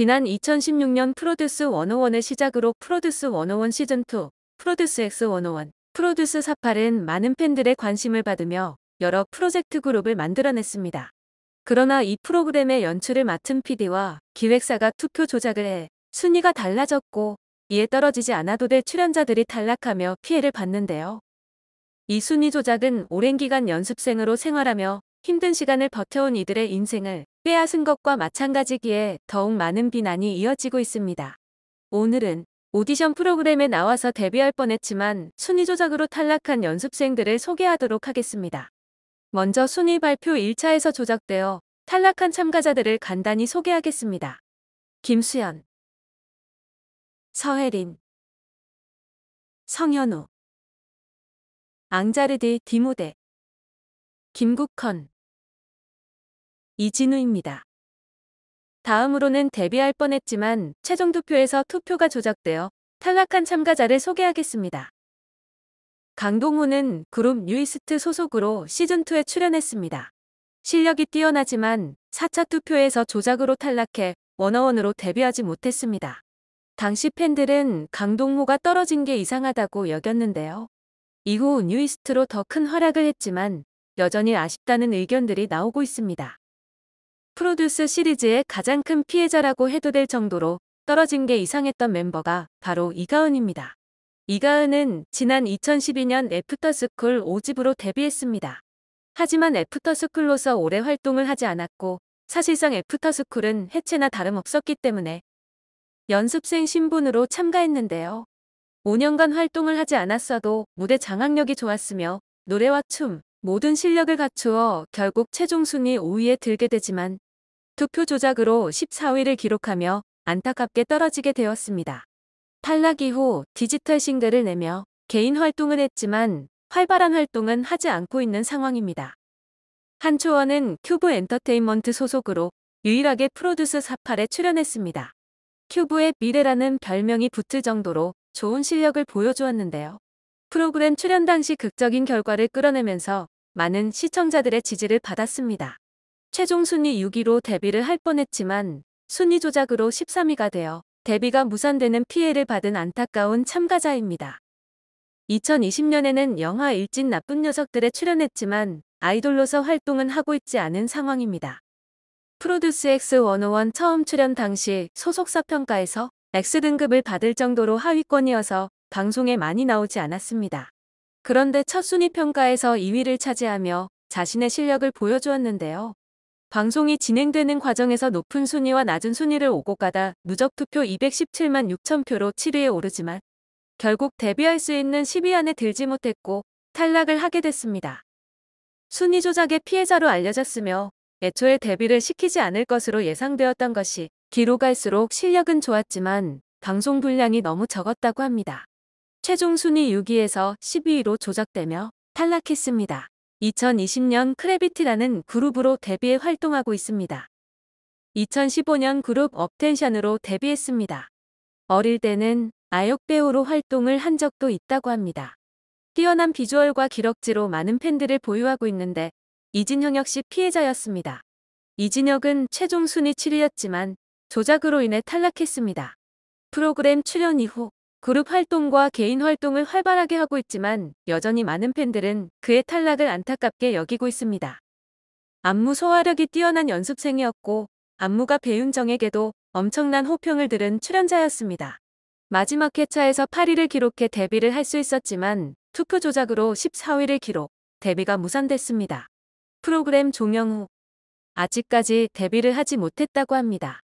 지난 2016년 프로듀스 101의 시작으로 프로듀스 101 시즌2, 프로듀스 X101, 프로듀스 48은 많은 팬들의 관심을 받으며 여러 프로젝트 그룹을 만들어냈습니다. 그러나 이 프로그램의 연출을 맡은 PD와 기획사가 투표 조작을 해 순위가 달라졌고 이에 떨어지지 않아도 될 출연자들이 탈락하며 피해를 봤는데요. 이 순위 조작은 오랜 기간 연습생으로 생활하며 힘든 시간을 버텨온 이들의 인생을 빼앗은 것과 마찬가지기에 더욱 많은 비난이 이어지고 있습니다. 오늘은 오디션 프로그램에 나와서 데뷔할 뻔했지만 순위 조작으로 탈락한 연습생들을 소개하도록 하겠습니다. 먼저 순위 발표 1차에서 조작되어 탈락한 참가자들을 간단히 소개하겠습니다. 김수연 서혜린 성현우 앙자르디 디모데 김국헌 이진우입니다. 다음으로는 데뷔할 뻔했지만 최종 투표에서 투표가 조작되어 탈락한 참가자를 소개하겠습니다. 강동호는 그룹 뉴이스트 소속으로 시즌2에 출연했습니다. 실력이 뛰어나지만 4차 투표에서 조작으로 탈락해 워너원으로 데뷔하지 못했습니다. 당시 팬들은 강동호가 떨어진 게 이상하다고 여겼는데요. 이후 뉴이스트로 더 큰 활약을 했지만 여전히 아쉽다는 의견들이 나오고 있습니다. 프로듀스 시리즈의 가장 큰 피해자라고 해도 될 정도로 떨어진 게 이상했던 멤버가 바로 이가은입니다. 이가은은 지난 2012년 애프터스쿨 5집으로 데뷔했습니다. 하지만 애프터스쿨로서 오래 활동을 하지 않았고 사실상 애프터스쿨은 해체나 다름없었기 때문에 연습생 신분으로 참가했는데요. 5년간 활동을 하지 않았어도 무대 장악력이 좋았으며 노래와 춤, 모든 실력을 갖추어 결국 최종 순위 5위에 들게 되지만 투표 조작으로 14위를 기록하며 안타깝게 떨어지게 되었습니다. 탈락 이후 디지털 싱글을 내며 개인 활동은 했지만 활발한 활동은 하지 않고 있는 상황입니다. 한초원은 큐브 엔터테인먼트 소속으로 유일하게 프로듀스 4 8에 출연했습니다. 큐브의 미래라는 별명이 붙을 정도로 좋은 실력을 보여주었는데요. 프로그램 출연 당시 극적인 결과를 끌어내면서 많은 시청자들의 지지를 받았습니다. 최종 순위 6위로 데뷔를 할 뻔했지만 순위 조작으로 13위가 되어 데뷔가 무산되는 피해를 받은 안타까운 참가자입니다. 2020년에는 영화 일진 나쁜 녀석들에 출연했지만 아이돌로서 활동은 하고 있지 않은 상황입니다. 프로듀스 X101 처음 출연 당시 소속사 평가에서 X등급을 받을 정도로 하위권이어서 방송에 많이 나오지 않았습니다. 그런데 첫 순위 평가에서 2위를 차지하며 자신의 실력을 보여주었는데요. 방송이 진행되는 과정에서 높은 순위와 낮은 순위를 오고 가다 누적 투표 217만 6천 표로 7위에 오르지만 결국 데뷔할 수 있는 10위 안에 들지 못했고 탈락을 하게 됐습니다. 순위 조작의 피해자로 알려졌으며 애초에 데뷔를 시키지 않을 것으로 예상되었던 것이 기로 갈수록 실력은 좋았지만 방송 분량이 너무 적었다고 합니다. 최종 순위 6위에서 12위로 조작되며 탈락했습니다. 2020년 크래비티라는 그룹으로 데뷔해 활동하고 있습니다. 2015년 그룹 업텐션으로 데뷔했습니다. 어릴 때는 아역 배우로 활동을 한 적도 있다고 합니다. 뛰어난 비주얼과 기럭지로 많은 팬들을 보유하고 있는데 이진혁 역시 피해자였습니다. 이진혁은 최종 순위 7위였지만 조작으로 인해 탈락했습니다. 프로그램 출연 이후 그룹 활동과 개인 활동을 활발하게 하고 있지만 여전히 많은 팬들은 그의 탈락을 안타깝게 여기고 있습니다. 안무 소화력이 뛰어난 연습생이었고 안무가 배윤정에게도 엄청난 호평을 들은 출연자였습니다. 마지막 회차에서 8위를 기록해 데뷔를 할 수 있었지만 투표 조작으로 14위를 기록, 데뷔가 무산됐습니다. 프로그램 종영 후 아직까지 데뷔를 하지 못했다고 합니다.